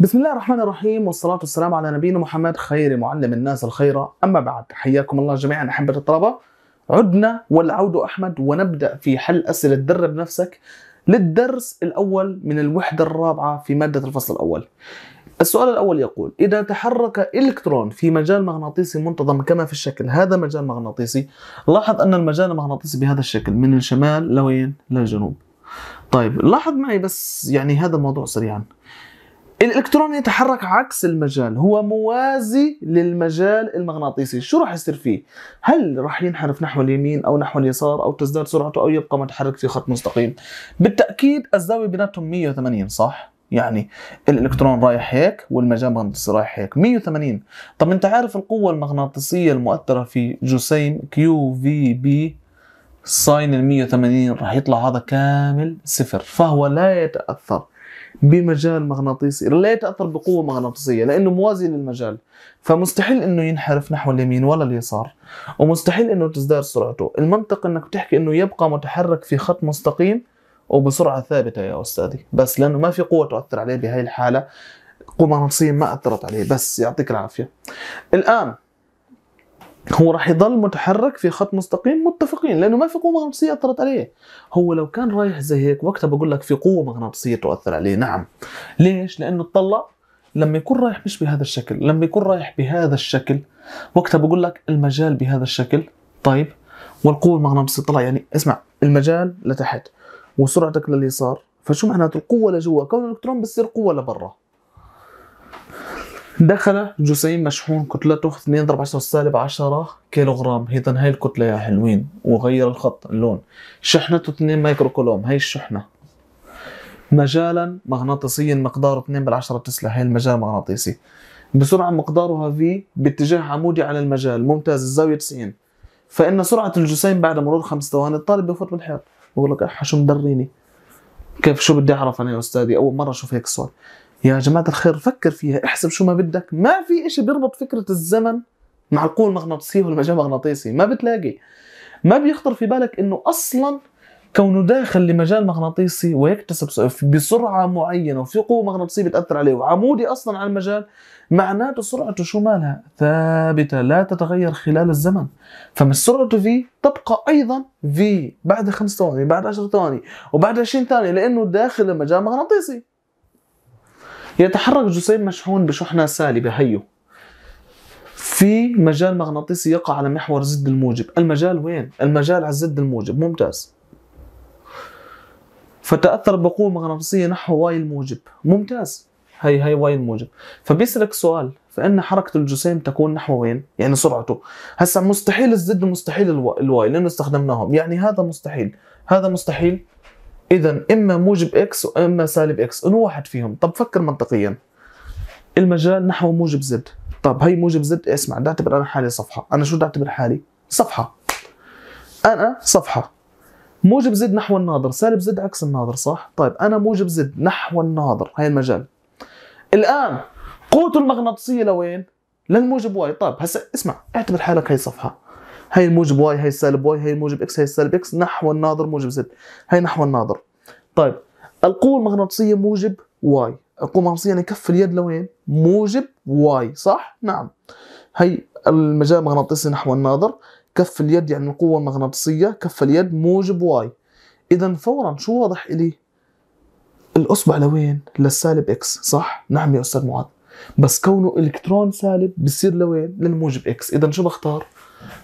بسم الله الرحمن الرحيم والصلاة والسلام على نبينا محمد خير معلم الناس الخيرة أما بعد حياكم الله جميعا أحبة الطلبة عدنا والعود أحمد ونبدأ في حل أسئلة درب نفسك للدرس الأول من الوحدة الرابعة في مادة الفصل الأول السؤال الأول يقول إذا تحرك إلكترون في مجال مغناطيسي منتظم كما في الشكل هذا مجال مغناطيسي لاحظ أن المجال المغناطيسي بهذا الشكل من الشمال لوين للجنوب طيب لاحظ معي بس يعني هذا الموضوع سريعا الالكترون يتحرك عكس المجال هو موازي للمجال المغناطيسي شو راح يصير فيه هل راح ينحرف نحو اليمين او نحو اليسار او تزداد سرعته او يبقى متحرك في خط مستقيم بالتاكيد الزاويه بيناتهم 180 صح يعني الالكترون رايح هيك والمجال المغناطيسي رايح هيك 180 طب انت عارف القوه المغناطيسيه المؤثره في جسيم كيو في بي ساين ال 180 راح يطلع هذا كامل صفر فهو لا يتاثر بمجال مغناطيسي لا يتاثر بقوه مغناطيسيه لانه موازي للمجال فمستحيل انه ينحرف نحو اليمين ولا اليسار ومستحيل انه تزداد سرعته المنطق انك تحكي انه يبقى متحرك في خط مستقيم وبسرعه ثابته يا استاذي بس لانه ما في قوه تؤثر عليه بهي الحاله قوه مغناطيسيه ما اثرت عليه بس يعطيك العافيه الان هو راح يضل متحرك في خط مستقيم متفقين لانه ما في قوه مغناطيسيه اثرت عليه هو لو كان رايح زي هيك وقتها بقول لك في قوه مغناطيسيه تؤثر عليه نعم ليش لانه اطلع لما يكون رايح مش بهذا الشكل لما يكون رايح بهذا الشكل وقتها بقول لك المجال بهذا الشكل طيب والقوه المغناطيسيه طلع يعني اسمع المجال لتحت وسرعتك لليسار فشو معناته القوه لجوا كون الالكترون بتصير قوه لبرا دخل جسيم مشحون كتلته 2 ضرب 10 سالب 10 كيلوغرام هيدا هاي الكتله يا حلوين وغير الخط اللون شحنته 2 مايكرو كولوم هاي الشحنه مجالا مغناطيسيا مقداره 2 بالعشرة تسلا هاي المجال المغناطيسي بسرعة مقدارها في باتجاه عمودي على المجال ممتاز الزاوية 90 فإن سرعة الجسيم بعد مرور خمس ثواني الطالب بفوت بالحيط بقول لك شو مدريني كيف شو بدي أعرف أنا يا أستاذي أول مرة أشوف هيك سؤال يا جماعة الخير فكر فيها احسب شو ما بدك ما في اشي بيربط فكرة الزمن مع القوة المغناطيسية والمجال المغناطيسي ما بتلاقي ما بيخطر في بالك انه اصلا كونه داخل لمجال مغناطيسي ويكتسب بسرعة معينة وفي قوة مغناطيسية بتأثر عليه وعمودي أصلا على المجال معناته سرعته شو مالها ثابتة لا تتغير خلال الزمن فما سرعته في تبقى أيضا في بعد خمس ثواني بعد عشر ثواني وبعد عشرين ثانية لأنه داخل المجال المغناطيسي يتحرك جسيم مشحون بشحنة سالبة هيو في مجال مغناطيسي يقع على محور زد الموجب المجال وين؟ المجال على الزد الموجب ممتاز فتأثر بقوة مغناطيسية نحو واي الموجب ممتاز هي هي واي الموجب فبيسألك سؤال فإن حركة الجسيم تكون نحو وين؟ يعني سرعته هسا مستحيل الزد مستحيل الواي لأنه استخدمناهم يعني هذا مستحيل هذا مستحيل اذا اما موجب اكس واما سالب اكس انه واحد فيهم طب فكر منطقيا المجال نحو موجب زد طب هي موجب زد اسمع بدي اعتبر انا حالي صفحه انا شو بدي اعتبر حالي صفحه انا صفحه موجب زد نحو الناظر سالب زد عكس الناظر صح طيب انا موجب زد نحو الناظر هاي المجال الان قوته المغناطيسيه لوين للموجب واي طيب هسا اسمع اعتبر حالك هي صفحه هي الموجب واي هي السالب واي هي الموجب اكس هي السالب اكس نحو الناظر موجب زد هي نحو الناظر طيب القوة المغناطيسية موجب واي القوة المغناطيسية يعني كف اليد لوين موجب واي صح نعم هي المجال المغناطيسي نحو الناظر كف اليد يعني القوة المغناطيسية كف اليد موجب واي إذا فورا شو واضح إلي الأصبع لوين للسالب إكس صح نعم يا أستاذ معاذ بس كونه إلكترون سالب بصير لوين للموجب إكس إذا شو بختار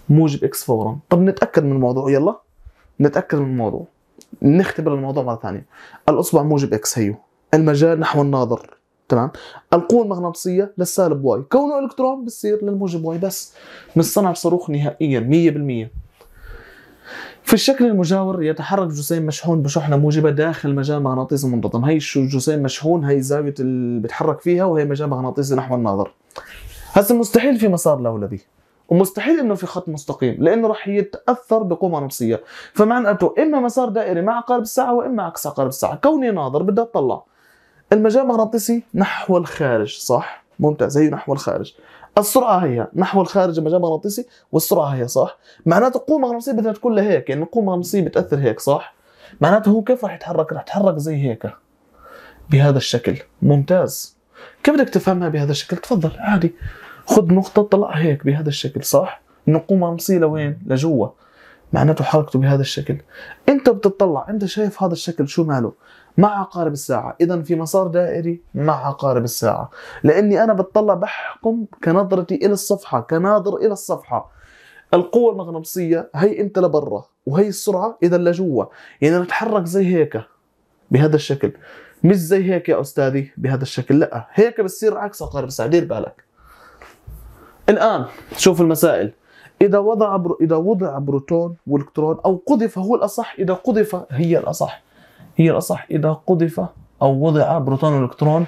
موجب اكس فورا طب نتاكد من الموضوع يلا نتاكد من الموضوع نختبر الموضوع مره ثانيه الاصبع موجب اكس هيو المجال نحو الناظر تمام القوه المغناطيسيه للسالب واي كونه الكترون بصير للموجب واي بس صنع صاروخ نهائيا 100% في الشكل المجاور يتحرك جسيم مشحون بشحنة موجبة داخل مجال مغناطيسي منتظم هي الجسيم مشحون هي زاوية اللي بيتحرك فيها وهي مجال مغناطيسي نحو الناظر هسه مستحيل في مسار لولبي ومستحيل انه في خط مستقيم لانه راح يتاثر بقوه نفسيه فمعناته اما مسار دائري مع عقارب الساعه واما عكس عقارب الساعه كوني ناظر بدي اطلع المجال المغناطيسي نحو الخارج صح ممتاز هي نحو الخارج السرعة هي نحو الخارج المجال المغناطيسي والسرعة هي صح معناته القوة المغناطيسية بدها تكون لهيك يعني القوة المغناطيسية بتأثر هيك صح معناته هو كيف راح يتحرك راح يتحرك زي هيك بهذا الشكل ممتاز كيف بدك تفهمها بهذا الشكل تفضل عادي خذ نقطه طلع هيك بهذا الشكل صح نقوم رمزيه لوين لجوا معناته حركته بهذا الشكل انت بتطلع انت شايف هذا الشكل شو ماله مع عقارب الساعة إذا في مسار دائري مع عقارب الساعة لأني أنا بتطلع بحكم كنظرتي إلى الصفحة كناظر إلى الصفحة القوة المغناطيسية هي أنت لبرا وهي السرعة إذا لجوا يعني نتحرك زي هيك بهذا الشكل مش زي هيك يا أستاذي بهذا الشكل لا هيك بتصير عكس عقارب الساعة دير بالك الآن شوف المسائل إذا وضع برو... إذا وضع بروتون والكترون أو قذف هو الأصح إذا قذف هي الأصح هي الأصح إذا قذف أو وضع بروتون والكترون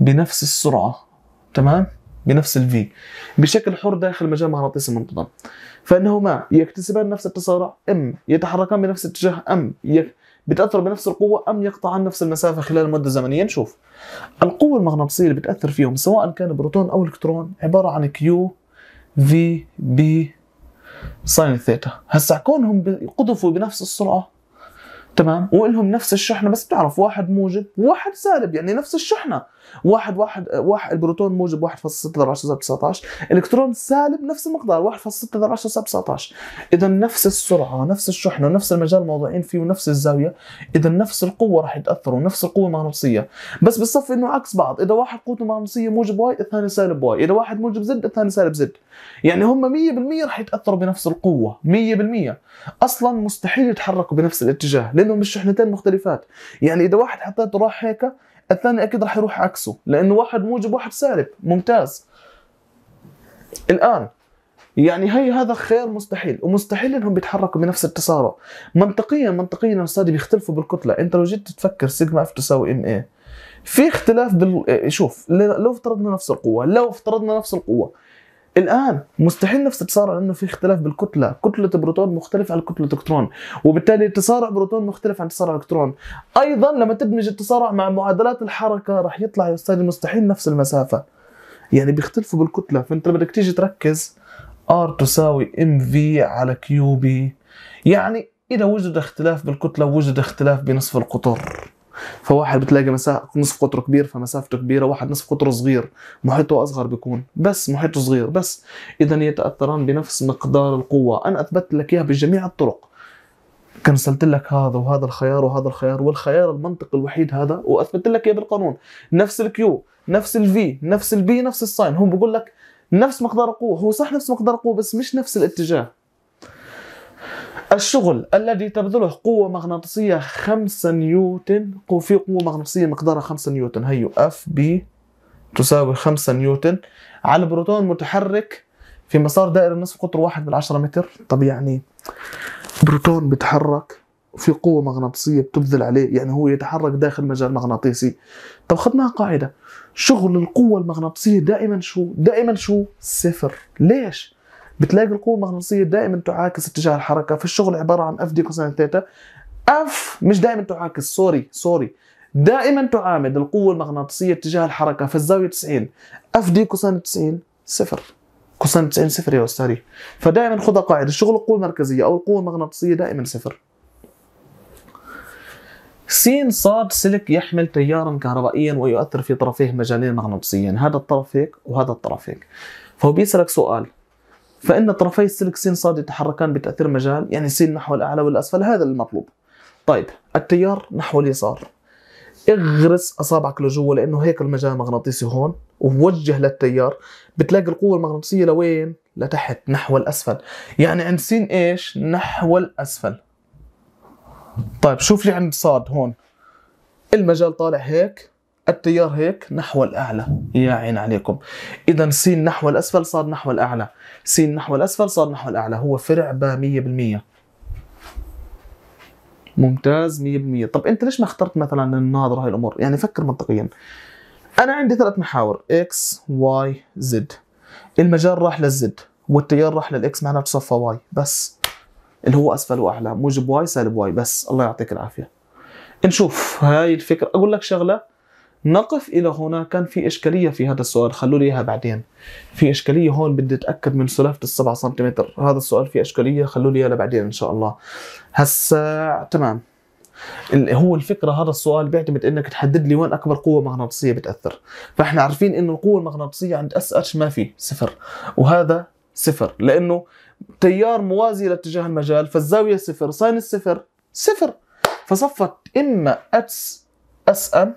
بنفس السرعة تمام بنفس الفي بشكل حر داخل مجال مغناطيسي منتظم فإنهما يكتسبان نفس التسارع أم يتحركان بنفس الاتجاه أم يكتسبان بتاثر بنفس القوه ام يقطع عن نفس المسافه خلال مده زمنيه نشوف القوه المغناطيسيه اللي بتاثر فيهم سواء كان بروتون او الكترون عباره عن كيو في بي ساين ثيتا هسا كونهم بيقذفوا بنفس السرعه تمام والهم نفس الشحنه بس بتعرف واحد موجب وواحد سالب يعني نفس الشحنه واحد واحد واحد البروتون موجب 1.6 ضرب 10 19 الكترون سالب نفس المقدار 1.6 ضرب 10 19 اذا نفس السرعه نفس الشحنه نفس المجال الموضوعين فيه ونفس الزاويه اذا نفس القوه راح يتاثروا نفس القوه المغناطيسيه بس بالصف انه عكس بعض اذا واحد قوته مغناطيسيه موجب واي الثاني سالب واي اذا واحد موجب زد الثاني سالب زد يعني هم 100% راح يتاثروا بنفس القوه 100% اصلا مستحيل يتحركوا بنفس الاتجاه لانهم الشحنتين مختلفات يعني اذا واحد حطيته راح هيك الثاني اكيد راح يروح عكسه لانه واحد موجب واحد سالب ممتاز الان يعني هي هذا خير مستحيل ومستحيل انهم بيتحركوا بنفس التسارع منطقيا منطقيا الاستاذ بيختلفوا بالكتله انت لو جيت تفكر سيجما اف تساوي ام اي في اختلاف بال... إيه، شوف لو افترضنا نفس القوه لو افترضنا نفس القوه الان مستحيل نفس التسارع لانه في اختلاف بالكتله كتله بروتون مختلفه عن كتله الكترون وبالتالي تصارع بروتون مختلف عن تصارع الكترون ايضا لما تدمج التصارع مع معادلات الحركه راح يطلع يا استاذ مستحيل نفس المسافه يعني بيختلفوا بالكتله فانت بدك تيجي تركز ار تساوي ام في على كيو بي يعني اذا وجد اختلاف بالكتله وجد اختلاف بنصف القطر فواحد بتلاقي مسافه نصف قطره كبير فمسافته كبيره واحد نصف قطره صغير محيطه اصغر بيكون بس محيطه صغير بس اذا يتاثران بنفس مقدار القوه انا اثبت لك اياها بجميع الطرق كنسلت لك هذا وهذا الخيار وهذا الخيار والخيار المنطقي الوحيد هذا واثبت لك اياه بالقانون نفس الكيو نفس الفي نفس البي نفس الساين هم بقول لك نفس مقدار القوه هو صح نفس مقدار القوه بس مش نفس الاتجاه الشغل الذي تبذله قوة مغناطيسية 5 نيوتن في قوة مغناطيسية مقدارها 5 نيوتن هي اف بي تساوي 5 نيوتن على بروتون متحرك في مسار دائري نصف قطر 1 بالعشرة متر طب يعني بروتون بيتحرك في قوة مغناطيسية بتبذل عليه يعني هو يتحرك داخل مجال مغناطيسي طب خدناها قاعدة شغل القوة المغناطيسية دائما شو دائما شو صفر ليش بتلاقي القوه المغناطيسيه دائما تعاكس اتجاه الحركه في الشغل عباره عن اف دي كوساين ثيتا اف مش دائما تعاكس سوري سوري دائما تعامد القوة المغناطيسية اتجاه الحركة في الزاوية 90 اف دي كوساين 90 صفر كوساين 90 صفر يا أستاذي فدائما خذ قاعدة الشغل القوة المركزية أو القوة المغناطيسية دائما صفر سين صاد سلك يحمل تيارا كهربائيا ويؤثر في طرفيه مجالين مغناطيسيين هذا الطرف هيك وهذا الطرف هيك فهو بيسألك سؤال فإن طرفي السلك س صاد يتحركان بتأثير مجال يعني س نحو الأعلى والأسفل هذا المطلوب طيب التيار نحو اليسار اغرس اصابعك لجوا لانه هيك المجال المغناطيسي هون ووجه للتيار بتلاقي القوه المغناطيسيه لوين؟ لتحت نحو الاسفل يعني عند س ايش؟ نحو الاسفل طيب شوف لي عند صاد هون المجال طالع هيك التيار هيك نحو الأعلى يا عين عليكم إذا س نحو الأسفل صار نحو الأعلى س نحو الأسفل صار نحو الأعلى هو فرع ب 100% ممتاز 100% طب أنت ليش ما اخترت مثلا الناظر هاي الأمور يعني فكر منطقيا أنا عندي ثلاث محاور X Y Z المجال راح للزد والتيار راح للإكس معناته صفى واي بس اللي هو أسفل وأعلى موجب واي سالب واي بس الله يعطيك العافية نشوف هاي الفكرة أقول لك شغلة نقف الى هنا كان في اشكاليه في هذا السؤال خلوا لي اياها بعدين في اشكاليه هون بدي اتاكد من سلافه السبعة سنتيمتر هذا السؤال في اشكاليه خلوا لي اياها بعدين ان شاء الله هسا تمام هو الفكره هذا السؤال بيعتمد انك تحدد لي وين اكبر قوه مغناطيسيه بتاثر فاحنا عارفين انه القوه المغناطيسيه عند اس اتش ما في صفر وهذا صفر لانه تيار موازي لاتجاه المجال فالزاويه صفر ساين الصفر صفر فصفت اما اتس اس ام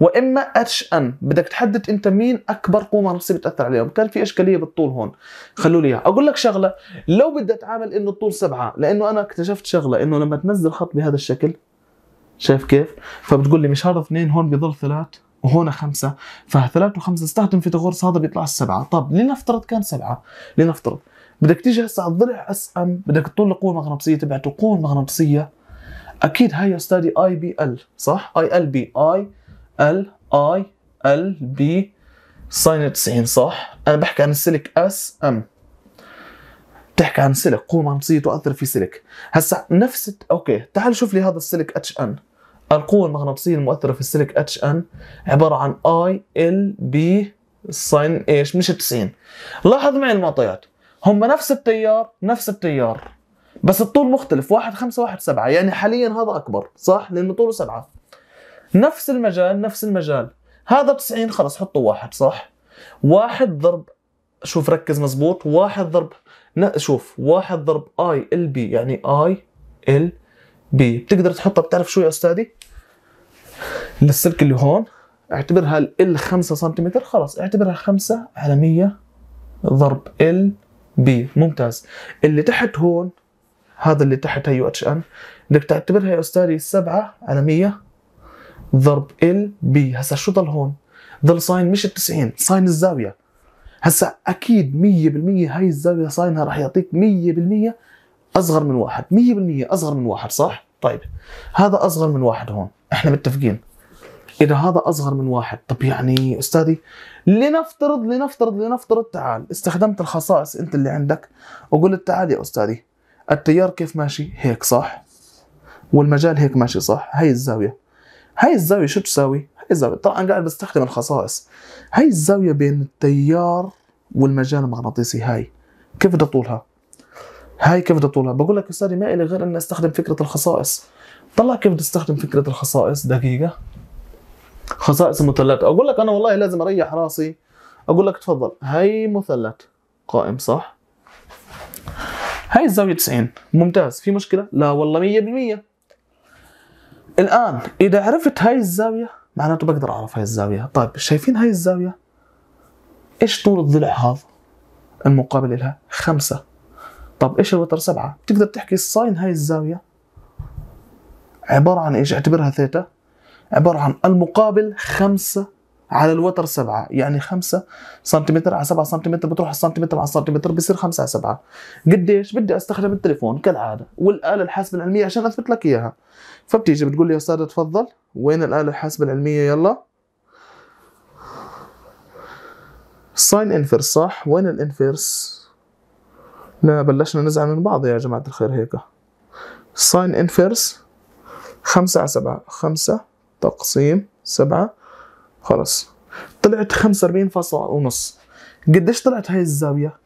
واما اتش ان بدك تحدد انت مين اكبر قوه مغناطيسيه بتاثر عليهم كان في اشكاليه بالطول هون خلوا لي اقول لك شغله لو بدي اتعامل انه الطول سبعه لانه انا اكتشفت شغله انه لما تنزل خط بهذا الشكل شايف كيف فبتقول لي مش هذا اثنين هون بيضل ثلاث وهون خمسة فثلاث وخمسة استخدم فيثاغورس هذا بيطلع السبعة طب لنفترض كان سبعة لنفترض بدك تيجي هسه على الضلع اس ام بدك تطول القوه المغناطيسيه تبعته القوه المغناطيسيه اكيد هاي يا استاذي اي بي ال صح اي ال بي اي ال اي ال بي ساين 90 صح؟ انا بحكي عن السلك اس ام بتحكي عن سلك قوة مغناطيسية تؤثر في سلك هسا نفس اوكي تعال شوف لي هذا السلك اتش ان القوة المغناطيسية المؤثرة في السلك اتش ان عبارة عن اي ال بي ساين ايش مش 90 لاحظ معي المعطيات هم نفس التيار نفس التيار بس الطول مختلف واحد خمسة واحد سبعة يعني حاليا هذا أكبر صح لأنه طوله سبعة نفس المجال نفس المجال هذا 90 خلص حطه واحد صح واحد ضرب شوف ركز مزبوط واحد ضرب شوف واحد ضرب اي ال بي يعني اي ال بي بتقدر تحطها بتعرف شو يا استاذي للسلك اللي هون اعتبرها ال 5 سنتيمتر خلص اعتبرها 5 على 100 ضرب ال بي ممتاز اللي تحت هون هذا اللي تحت هي اتش ان بدك تعتبرها يا استاذي 7 على 100 ضرب ال بي هسا شو ضل هون ضل ساين مش ال 90 ساين الزاويه هسا اكيد 100% هاي الزاويه ساينها راح يعطيك 100% اصغر من واحد 100% اصغر من واحد صح طيب هذا اصغر من واحد هون احنا متفقين اذا هذا اصغر من واحد طب يعني استاذي لنفترض لنفترض لنفترض تعال استخدمت الخصائص انت اللي عندك وقلت تعال يا استاذي التيار كيف ماشي هيك صح والمجال هيك ماشي صح هاي الزاويه هاي الزاوية شو تساوي؟ هاي الزاوية طبعا قاعد بستخدم الخصائص هاي الزاوية بين التيار والمجال المغناطيسي هاي كيف بدي طولها؟ هاي كيف بدي طولها؟ بقول لك أستاذي ما إلي غير إني أستخدم فكرة الخصائص طلع كيف بدي أستخدم فكرة الخصائص دقيقة خصائص المثلث أقول لك أنا والله لازم أريح راسي أقول لك تفضل هاي مثلث قائم صح؟ هاي الزاوية 90 ممتاز في مشكلة؟ لا والله 100% الآن إذا عرفت هاي الزاوية معناته بقدر أعرف هاي الزاوية طيب شايفين هاي الزاوية إيش طول الضلع هذا المقابل لها خمسة طب إيش الوتر سبعة بتقدر تحكي الساين هاي الزاوية عبارة عن إيش اعتبرها ثيتا عبارة عن المقابل خمسة على الوتر سبعة يعني خمسة سنتيمتر على سبعة سنتيمتر بتروح السنتيمتر على السنتيمتر بصير خمسة على سبعة قديش بدي استخدم التليفون كالعادة والآلة الحاسبة العلمية عشان أثبت لك إياها فبتيجي بتقول لي يا استاذ اتفضل وين الآلة الحاسبة العلمية يلا ساين انفرس صح وين الانفرس لا بلشنا نزعل من بعض يا جماعة الخير هيك ساين انفرس خمسة على سبعة خمسة تقسيم سبعة خلص طلعت خمسة وأربعين فاصلة ونص قديش طلعت هاي الزاوية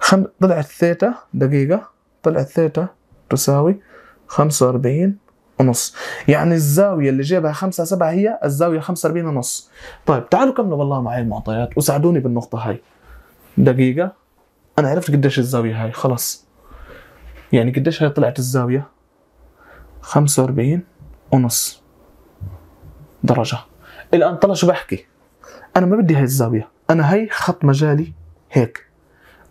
خم... طلعت ثيتا دقيقة طلعت ثيتا تساوي خمسة وأربعين ونص يعني الزاويه اللي جابها 5 7 هي الزاويه 45 ونص طيب تعالوا كملوا والله معي المعطيات وساعدوني بالنقطه هاي دقيقه انا عرفت قديش الزاويه هاي خلاص يعني قديش هاي طلعت الزاويه 45 ونص درجه الان طلع شو بحكي انا ما بدي هاي الزاويه انا هاي خط مجالي هيك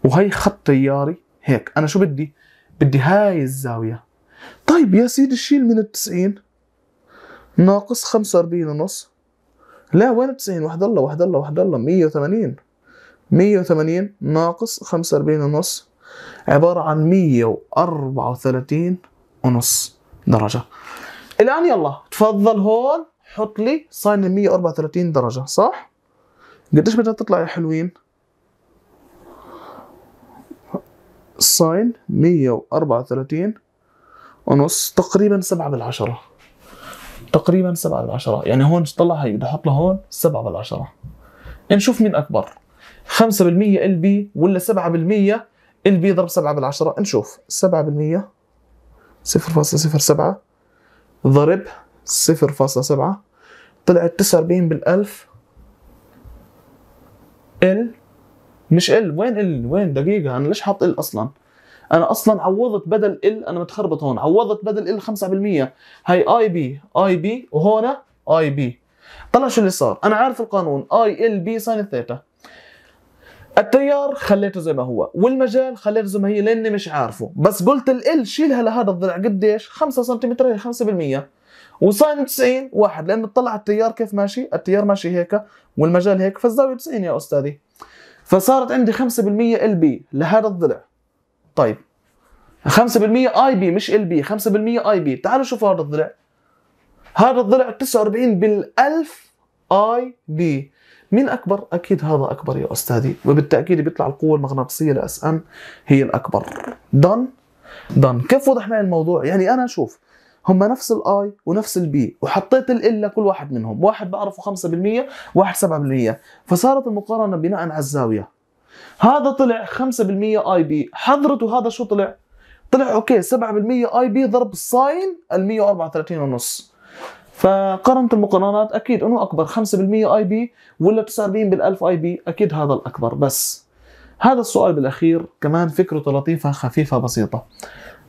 وهي خط تياري هيك انا شو بدي بدي هاي الزاويه طيب يا سيدي شيل من التسعين ناقص خمسة وأربعين ونص لا وين 90 واحد الله واحد الله واحد الله مية وثمانين مية وثمانين ناقص خمسة وأربعين ونص عبارة عن مية وأربعة وثلاثين ونص درجة الآن يلا تفضل هون حط لي صاين 134 وأربعة وثلاثين درجة صح؟ قديش بدها تطلع يا حلوين؟ صاين مية وأربعة وثلاثين ونص تقريبا 7 بالعشرة تقريبا 7 بالعشرة يعني هون طلع هي بدي احط هون 7 بالعشرة نشوف مين اكبر 5% ال بي ولا 7% ال بي ضرب 7 بالعشرة نشوف 7% 0.07 ضرب 0.7 طلعت 49 بالألف ال مش ال وين ال وين دقيقة أنا ليش حاط ال أصلا انا اصلا عوضت بدل ال انا متخربط هون عوضت بدل ال 5% هي اي بي اي بي وهون اي بي طلع شو اللي صار انا عارف القانون اي ال بي ساين ثيتا التيار خليته زي ما هو والمجال خليته زي ما هي لاني مش عارفه بس قلت ال ال شيلها لهذا الضلع قديش 5 سم 5% وساين 90 واحد لانه طلع التيار كيف ماشي التيار ماشي هيك والمجال هيك فالزاويه 90 يا استاذي فصارت عندي 5% ال بي لهذا الضلع طيب 5% اي بي مش ال بي 5% اي بي تعالوا شوفوا هذا الضلع هذا الضلع 49 بالالف اي بي مين اكبر اكيد هذا اكبر يا استاذي وبالتاكيد بيطلع القوه المغناطيسيه لاس ان هي الاكبر دن دن كيف وضح معي الموضوع يعني انا اشوف هم نفس الاي ونفس البي وحطيت ال لكل واحد منهم واحد بعرفه 5% واحد 7% فصارت المقارنه بناء على الزاويه هذا طلع 5% اي بي حضرته هذا شو طلع طلع اوكي 7% اي بي ضرب الصاين ال 134 ونص فقارنت المقارنات اكيد انه اكبر 5% اي بي ولا 49% بال1000 اي بي اكيد هذا الاكبر بس هذا السؤال بالاخير كمان فكرته لطيفه خفيفه بسيطه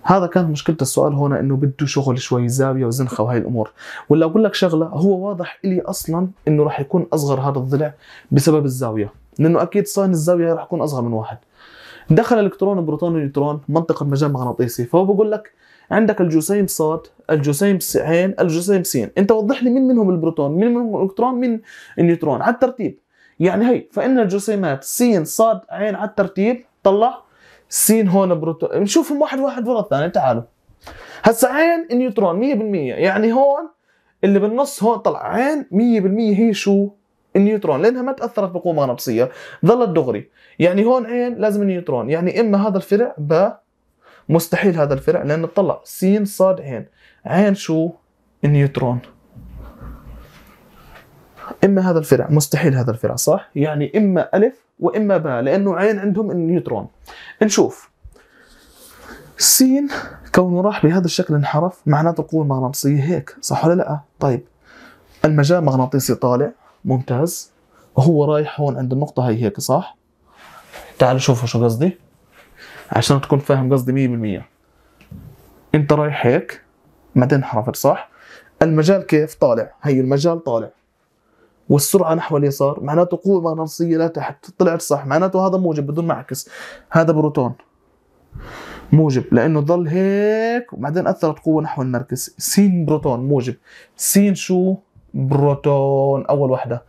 هذا كانت مشكلة السؤال هنا انه بده شغل شوي زاوية وزنخة وهي الامور، ولا اقول لك شغلة هو واضح الي اصلا انه راح يكون اصغر هذا الضلع بسبب الزاوية، لانه اكيد صين الزاويه راح يكون اصغر من واحد دخل الكترون بروتون ونيوترون منطقه مجال مغناطيسي فهو بقول لك عندك الجسيم صاد الجسيم عين الجسيم سين انت وضح لي مين منهم البروتون مين منهم الالكترون مين النيوترون على الترتيب يعني هي فان الجسيمات سين صاد عين على الترتيب طلع سين هون بروتون نشوفهم واحد واحد ورا الثاني تعالوا هسا عين نيوترون 100% يعني هون اللي بالنص هون طلع عين 100% هي شو النيوترون لانها ما تاثرت بقوه مغناطيسيه ظلت دغري يعني هون عين لازم نيوترون يعني اما هذا الفرع ب مستحيل هذا الفرع لان طلع س صاد عين عين شو النيوترون اما هذا الفرع مستحيل هذا الفرع صح يعني اما الف واما باء لانه عين عندهم النيوترون نشوف س كونه راح بهذا الشكل انحرف معناته القوه المغناطيسيه هيك صح ولا لا طيب المجال المغناطيسي طالع ممتاز هو رايح هون عند النقطة هي هيك صح؟ تعالوا شوفوا شو قصدي عشان تكون فاهم قصدي 100% انت رايح هيك بعدين انحرفت صح؟ المجال كيف طالع؟ هي المجال طالع والسرعة نحو اليسار معناته قوة مغناطيسية لا تحت طلعت صح معناته هذا موجب بدون معكس هذا بروتون موجب لانه ضل هيك وبعدين اثرت قوه نحو المركز سين بروتون موجب سين شو بروتون اول وحده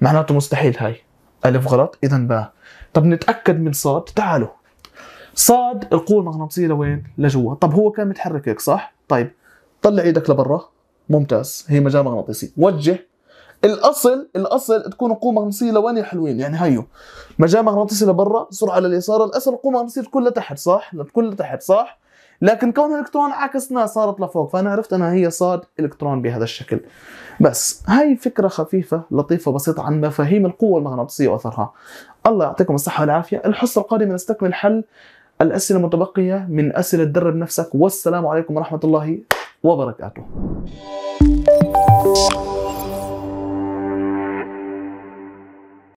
معناته مستحيل هاي الف غلط اذا باء طب نتاكد من صاد تعالوا صاد القوه المغناطيسيه لوين لجوا طب هو كان متحرك هيك صح طيب طلع ايدك لبرا ممتاز هي مجال مغناطيسي وجه الاصل الاصل تكون قوه مغناطيسيه لوين يا حلوين يعني هيو مجال مغناطيسي لبرا سرعه لليسار الاصل قوه مغناطيسيه تكون لتحت صح تكون لتحت صح لكن كونها الكترون عكسنا صارت لفوق فانا عرفت انها هي صارت الكترون بهذا الشكل بس هاي فكره خفيفه لطيفه بسيطه عن مفاهيم القوه المغناطيسيه واثرها الله يعطيكم الصحه والعافيه الحصه القادمه نستكمل حل الاسئله المتبقيه من اسئله درب نفسك والسلام عليكم ورحمه الله وبركاته